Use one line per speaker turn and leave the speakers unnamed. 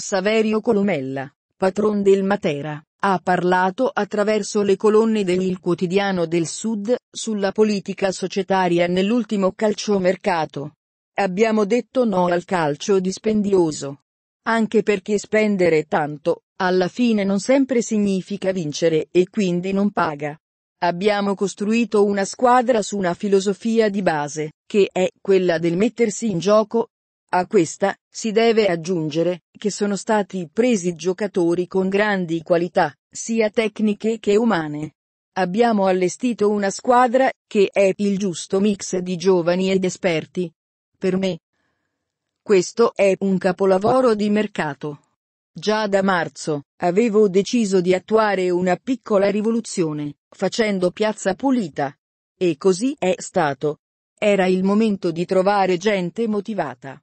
Saverio Colomella, patron del Matera, ha parlato attraverso le colonne del Quotidiano del Sud, sulla politica societaria nell'ultimo calciomercato. Abbiamo detto no al calcio dispendioso. Anche perché spendere tanto, alla fine non sempre significa vincere e quindi non paga. Abbiamo costruito una squadra su una filosofia di base, che è quella del mettersi in gioco, a questa si deve aggiungere che sono stati presi giocatori con grandi qualità, sia tecniche che umane. Abbiamo allestito una squadra che è il giusto mix di giovani ed esperti. Per me, questo è un capolavoro di mercato. Già da marzo avevo deciso di attuare una piccola rivoluzione, facendo piazza pulita. E così è stato. Era il momento di trovare gente motivata.